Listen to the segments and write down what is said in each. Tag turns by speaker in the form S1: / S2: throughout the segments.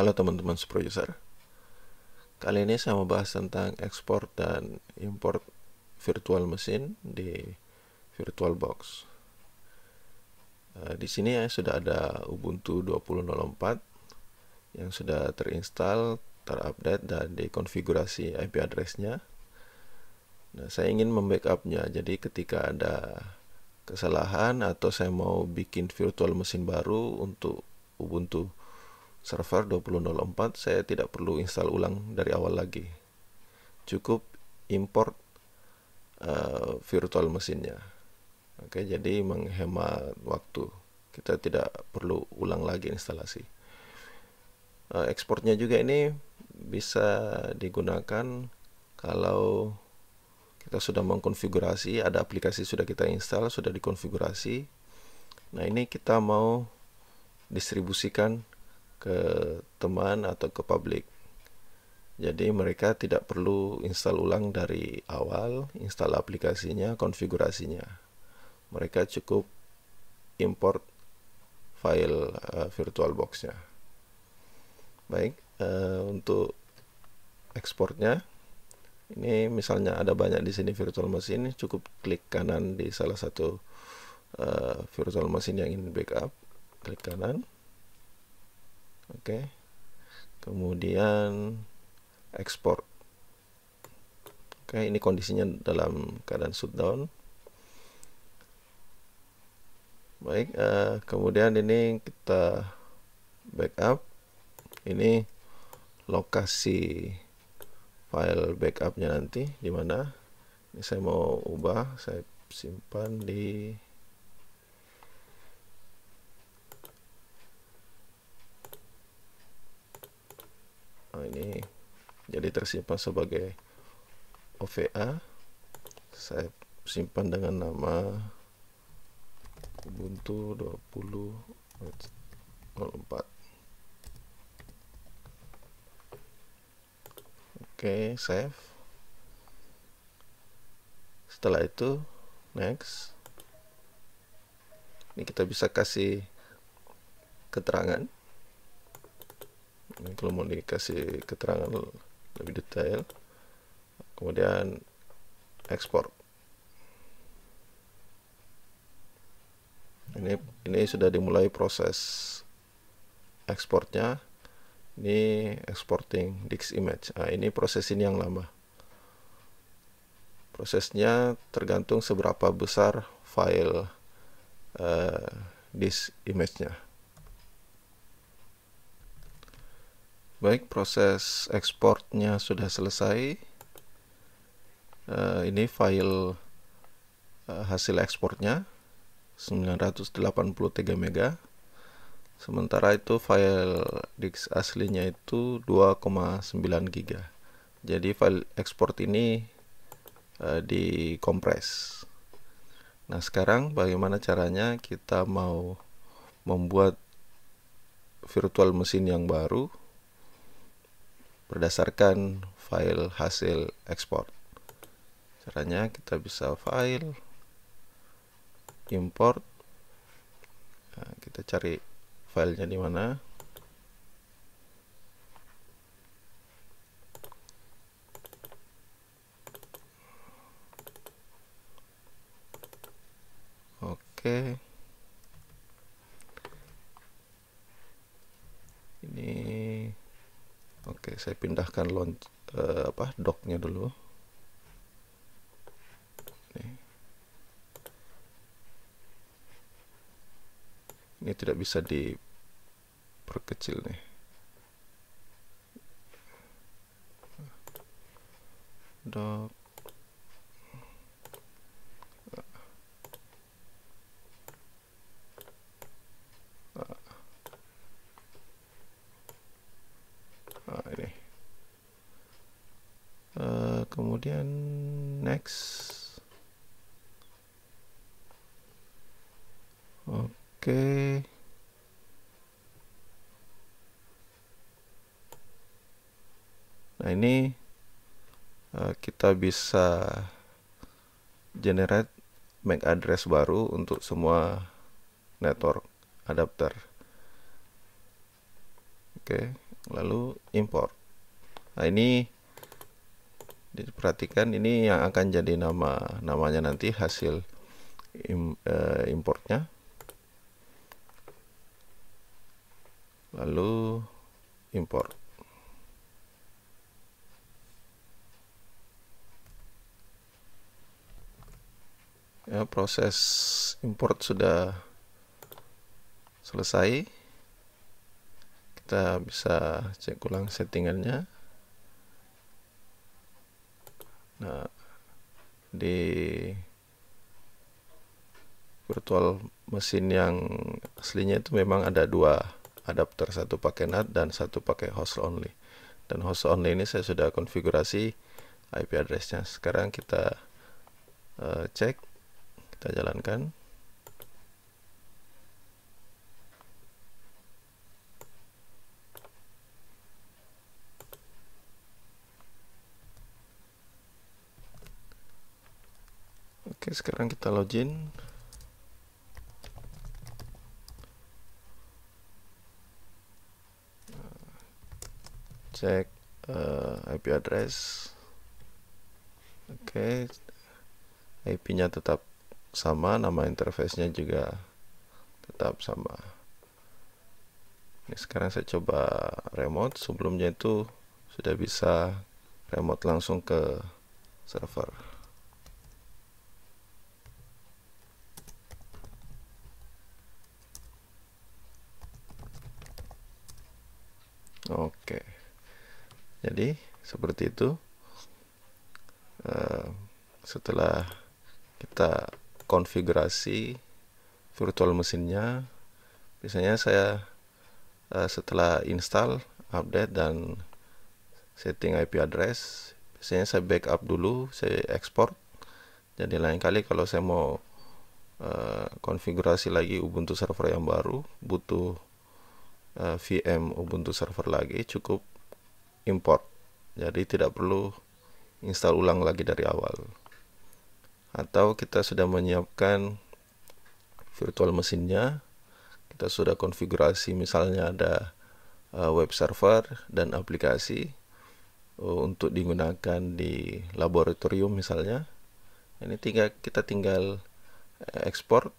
S1: Halo teman-teman Seprojuser Kali ini saya mau bahas tentang ekspor dan import virtual mesin di VirtualBox eh, Di sini ya sudah ada Ubuntu 20.04 yang sudah terinstall, terupdate dan dikonfigurasi IP addressnya Nah, saya ingin membackupnya. Jadi ketika ada kesalahan atau saya mau bikin virtual mesin baru untuk Ubuntu server 2004 saya tidak perlu install ulang dari awal lagi cukup import uh, virtual mesinnya oke jadi menghemat waktu kita tidak perlu ulang lagi instalasi uh, ekspornya juga ini bisa digunakan kalau kita sudah mengkonfigurasi ada aplikasi sudah kita install sudah dikonfigurasi nah ini kita mau distribusikan ke teman atau ke publik. Jadi mereka tidak perlu install ulang dari awal, install aplikasinya, konfigurasinya. Mereka cukup import file eh, uh, box nya Baik, uh, untuk ekspornya ini misalnya ada banyak di sini virtual machine cukup klik kanan di salah satu uh, virtual machine yang ingin backup klik kanan oke kemudian ekspor oke ini kondisinya dalam keadaan shutdown baik uh, kemudian ini kita backup ini lokasi file backupnya nanti di mana ini saya mau ubah saya simpan di jadi tersimpan sebagai OVA saya simpan dengan nama Ubuntu 20.04 Oke, save. Setelah itu, next. Ini kita bisa kasih keterangan. Ini kalau mau dikasih keterangan lebih detail kemudian ekspor ini ini sudah dimulai proses ekspornya ini exporting dix image nah, ini proses ini yang lama prosesnya tergantung seberapa besar file uh, eh, disk image nya Baik, proses ekspornya sudah selesai. Uh, ini file uh, hasil ekspornya 983 mega. Sementara itu file disk aslinya itu 2,9 GB Jadi file ekspor ini uh, dikompres. Nah, sekarang bagaimana caranya kita mau membuat virtual mesin yang baru berdasarkan file hasil ekspor. Caranya kita bisa file import nah, kita cari filenya di mana oke okay. Oke, saya pindahkan launch uh, apa docknya dulu. Ini. Ini tidak bisa diperkecil nih. Dock Eh, kemudian next oke okay. nah ini uh, kita bisa generate MAC address baru untuk semua network adapter. Oke, lalu import. Nah, ini diperhatikan ini yang akan jadi nama namanya nanti hasil im, e, importnya lalu import ya proses import sudah selesai kita bisa cek ulang settingannya nah, di virtual mesin yang aslinya itu memang ada dua adapter satu pakai NAT dan satu pakai host only dan host only ini saya sudah konfigurasi IP addressnya sekarang kita uh, cek kita jalankan Oke, sekarang kita login. Cek uh, eh, IP address. Oke. IP-nya tetap sama, nama interface-nya juga tetap sama. Ini sekarang saya coba remote. Sebelumnya itu sudah bisa remote langsung ke server. Oke. Jadi seperti itu. Uh, setelah kita konfigurasi virtual mesinnya, biasanya saya uh, setelah install, update dan setting IP address, biasanya saya backup dulu, saya export. Jadi lain kali kalau saya mau uh, konfigurasi lagi Ubuntu server yang baru, butuh Eh, VM Ubuntu server lagi cukup import jadi tidak perlu install ulang lagi dari awal atau kita sudah menyiapkan virtual mesinnya kita sudah konfigurasi misalnya ada eh, web server dan aplikasi eh, untuk digunakan di laboratorium misalnya ini tinggal kita tinggal ekspor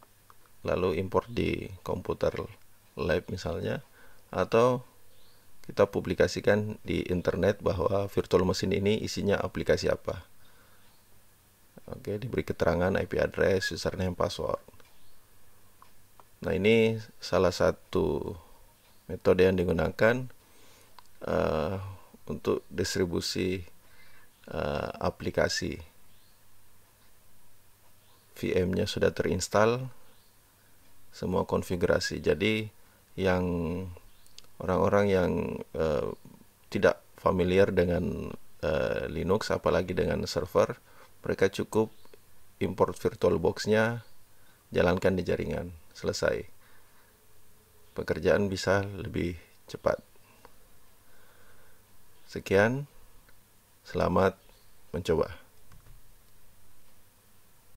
S1: lalu import di komputer lab misalnya atau kita publikasikan di internet bahwa virtual machine ini isinya aplikasi apa. Oke, diberi keterangan IP address, username, password. Nah, ini salah satu metode yang digunakan uh, untuk distribusi uh, aplikasi. VM-nya sudah terinstall, semua konfigurasi. Jadi, yang orang-orang yang uh, tidak familiar dengan uh, Linux apalagi dengan server mereka cukup import VirtualBox-nya jalankan di jaringan selesai pekerjaan bisa lebih cepat sekian selamat mencoba